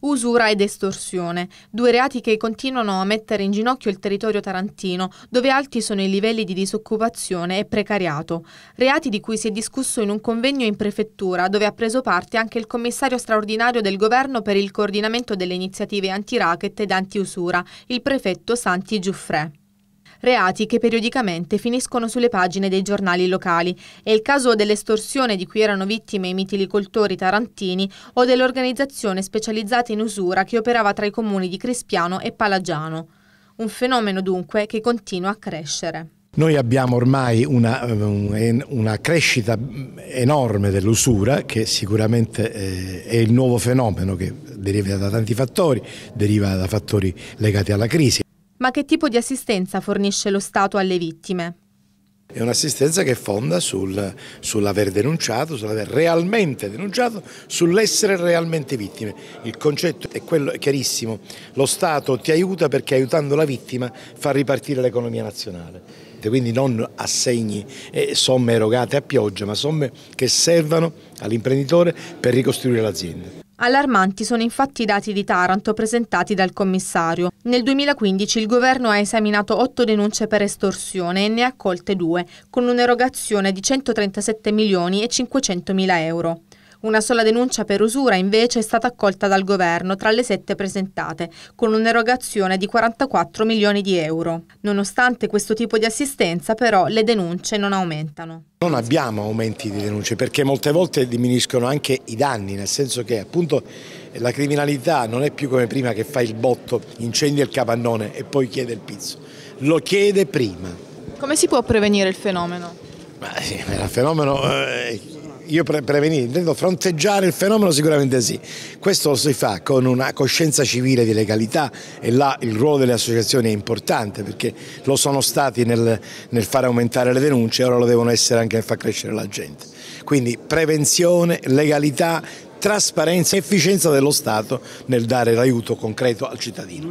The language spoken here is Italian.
usura ed estorsione, due reati che continuano a mettere in ginocchio il territorio tarantino, dove alti sono i livelli di disoccupazione e precariato, reati di cui si è discusso in un convegno in prefettura dove ha preso parte anche il commissario straordinario del governo per il coordinamento delle iniziative anti-racket ed anti-usura, il prefetto Santi Giuffre reati che periodicamente finiscono sulle pagine dei giornali locali. È il caso dell'estorsione di cui erano vittime i mitilicoltori tarantini o dell'organizzazione specializzata in usura che operava tra i comuni di Crispiano e Palagiano. Un fenomeno dunque che continua a crescere. Noi abbiamo ormai una, eh, una crescita mm, enorme dell'usura che sicuramente eh, è il nuovo fenomeno che deriva da tanti fattori, deriva da fattori legati alla crisi. Ma che tipo di assistenza fornisce lo Stato alle vittime? È un'assistenza che fonda sul, sull'aver denunciato, sull'aver realmente denunciato, sull'essere realmente vittime. Il concetto è quello è chiarissimo, lo Stato ti aiuta perché aiutando la vittima fa ripartire l'economia nazionale. Quindi non assegni e eh, somme erogate a pioggia, ma somme che servano all'imprenditore per ricostruire l'azienda. Allarmanti sono infatti i dati di Taranto presentati dal commissario. Nel 2015 il governo ha esaminato otto denunce per estorsione e ne ha accolte due, con un'erogazione di 137 milioni e 500 mila euro. Una sola denuncia per usura invece è stata accolta dal governo tra le sette presentate, con un'erogazione di 44 milioni di euro. Nonostante questo tipo di assistenza però le denunce non aumentano. Non abbiamo aumenti di denunce perché molte volte diminuiscono anche i danni, nel senso che appunto la criminalità non è più come prima che fa il botto, incendia il capannone e poi chiede il pizzo, lo chiede prima. Come si può prevenire il fenomeno? Ma sì, il fenomeno eh, io pre prevenire, intendo fronteggiare il fenomeno sicuramente sì, questo lo si fa con una coscienza civile di legalità e là il ruolo delle associazioni è importante perché lo sono stati nel, nel fare aumentare le denunce e ora lo devono essere anche nel far crescere la gente. Quindi prevenzione, legalità, trasparenza e efficienza dello Stato nel dare l'aiuto concreto al cittadino.